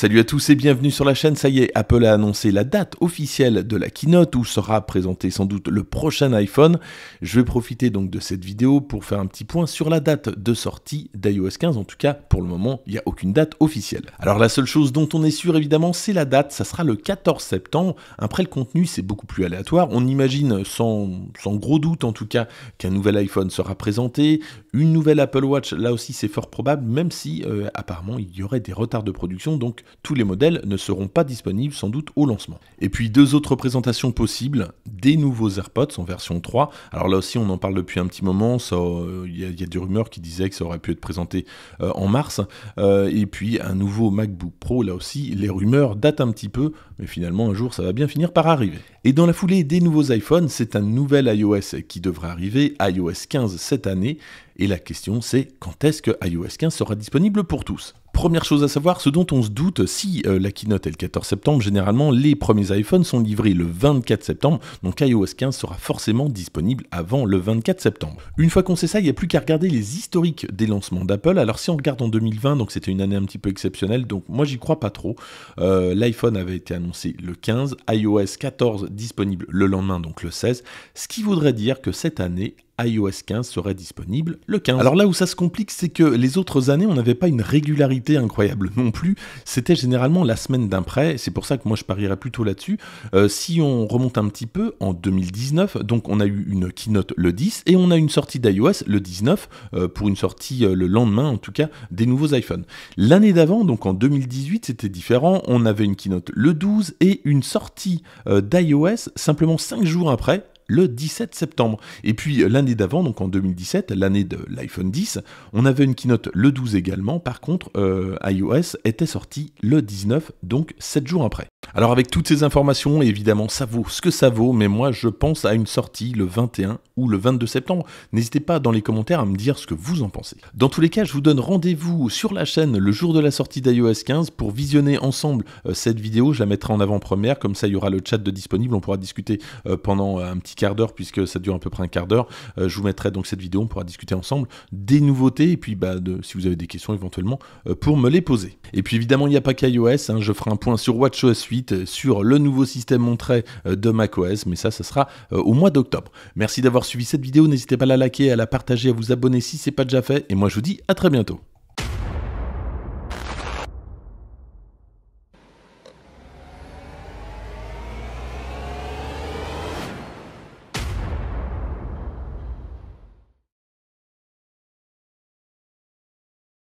Salut à tous et bienvenue sur la chaîne. Ça y est, Apple a annoncé la date officielle de la keynote où sera présenté sans doute le prochain iPhone. Je vais profiter donc de cette vidéo pour faire un petit point sur la date de sortie d'iOS 15. En tout cas, pour le moment, il n'y a aucune date officielle. Alors la seule chose dont on est sûr évidemment, c'est la date. Ça sera le 14 septembre. Après, le contenu, c'est beaucoup plus aléatoire. On imagine sans, gros doute en tout cas qu'un nouvel iPhone sera présenté. Une nouvelle Apple Watch, là aussi c'est fort probable, même si euh, apparemment il y aurait des retards de production. Donc tous les modèles ne seront pas disponibles sans doute au lancement. Et puis deux autres présentations possibles, des nouveaux AirPods en version 3. Alors là aussi on en parle depuis un petit moment, il euh, y, a des rumeurs qui disaient que ça aurait pu être présenté euh, en mars. Euh, et puis un nouveau MacBook Pro, là aussi les rumeurs datent un petit peu, mais finalement un jour ça va bien finir par arriver. Et dans la foulée des nouveaux iPhones, c'est un nouvel iOS qui devrait arriver, iOS 15 cette année. Et la question c'est quand est-ce que iOS 15 sera disponible pour tous Première chose à savoir, ce dont on se doute, si euh, la keynote est le 14 septembre, généralement les premiers iPhones sont livrés le 24 septembre, donc iOS 15 sera forcément disponible avant le 24 septembre. Une fois qu'on sait ça, il n'y a plus qu'à regarder les historiques des lancements d'Apple. Alors si on regarde en 2020, donc c'était une année un petit peu exceptionnelle, donc moi j'y crois pas trop. Euh, L'iPhone avait été annoncé le 15, iOS 14 disponible le lendemain, donc le 16, ce qui voudrait dire que cette année, iOS 15 serait disponible le 15. Alors là où ça se complique, c'est que les autres années, on n'avait pas une régularité incroyable non plus. C'était généralement la semaine d'un prêt. C'est pour ça que moi, je parierais plutôt là-dessus. Euh, si on remonte un petit peu, en 2019, donc on a eu une keynote le 10 et on a une sortie d'iOS le 19 euh, pour une sortie euh, le lendemain, en tout cas, des nouveaux iPhones. L'année d'avant, donc en 2018, c'était différent. On avait une keynote le 12 et une sortie d'iOS simplement 5 jours après, le 17 septembre. Et puis euh, l'année d'avant, donc en 2017, l'année de l'iPhone 10, on avait une keynote le 12 également. Par contre, euh, iOS était sorti le 19, donc 7 jours après. Alors avec toutes ces informations, évidemment, ça vaut ce que ça vaut, mais moi je pense à une sortie le 21 ou le 22 septembre. N'hésitez pas dans les commentaires à me dire ce que vous en pensez. Dans tous les cas, je vous donne rendez-vous sur la chaîne le jour de la sortie d'iOS 15 pour visionner ensemble euh, cette vidéo. Je la mettrai en avant-première, comme ça il y aura le chat de disponible, on pourra discuter euh, pendant euh, un petit quart d'heure puisque ça dure à peu près un quart d'heure. Je vous mettrai donc cette vidéo, on pourra discuter ensemble des nouveautés et puis bah, si vous avez des questions éventuellement pour me les poser. Et puis évidemment, il n'y a pas qu'iOS, hein. je ferai un point sur WatchOS 8 sur le nouveau système montré euh, de macOS, mais ça, ça sera euh, au mois d'octobre. Merci d'avoir suivi cette vidéo, n'hésitez pas à la liker, à la partager, à vous abonner si ce n'est pas déjà fait, et moi je vous dis à très bientôt.